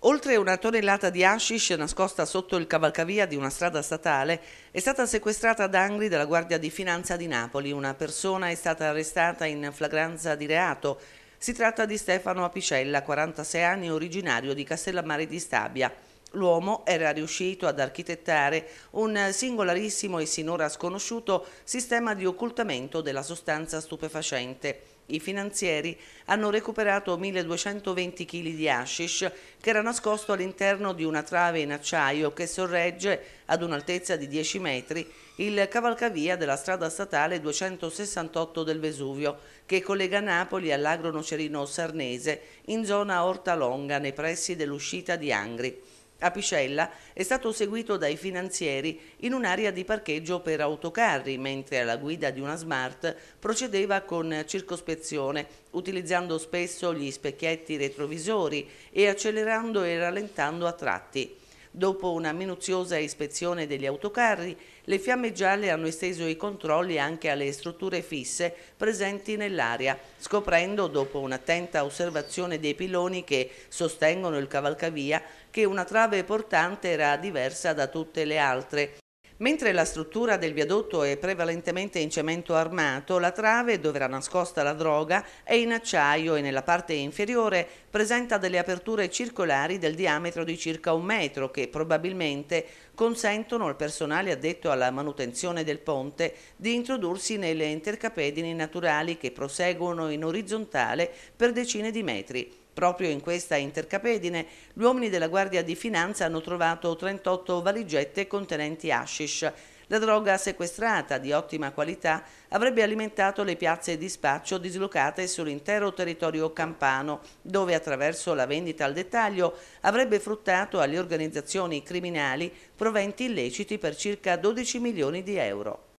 Oltre una tonnellata di hashish nascosta sotto il cavalcavia di una strada statale è stata sequestrata ad Angri dalla Guardia di Finanza di Napoli. Una persona è stata arrestata in flagranza di reato. Si tratta di Stefano Apicella, 46 anni, originario di Castellammare di Stabia l'uomo era riuscito ad architettare un singolarissimo e sinora sconosciuto sistema di occultamento della sostanza stupefacente. I finanzieri hanno recuperato 1220 kg di hashish che era nascosto all'interno di una trave in acciaio che sorregge ad un'altezza di 10 metri il cavalcavia della strada statale 268 del Vesuvio che collega Napoli all'agro nocerino sarnese in zona Orta Longa nei pressi dell'uscita di Angri. Apicella è stato seguito dai finanzieri in un'area di parcheggio per autocarri, mentre alla guida di una Smart procedeva con circospezione, utilizzando spesso gli specchietti retrovisori e accelerando e rallentando a tratti. Dopo una minuziosa ispezione degli autocarri, le fiamme gialle hanno esteso i controlli anche alle strutture fisse presenti nell'area, scoprendo, dopo un'attenta osservazione dei piloni che sostengono il cavalcavia, che una trave portante era diversa da tutte le altre. Mentre la struttura del viadotto è prevalentemente in cemento armato, la trave, dove era nascosta la droga, è in acciaio e nella parte inferiore presenta delle aperture circolari del diametro di circa un metro che probabilmente consentono al personale addetto alla manutenzione del ponte di introdursi nelle intercapedini naturali che proseguono in orizzontale per decine di metri. Proprio in questa intercapedine gli uomini della Guardia di Finanza hanno trovato 38 valigette contenenti hashish. La droga sequestrata, di ottima qualità, avrebbe alimentato le piazze di spaccio dislocate sull'intero territorio campano, dove attraverso la vendita al dettaglio avrebbe fruttato alle organizzazioni criminali proventi illeciti per circa 12 milioni di euro.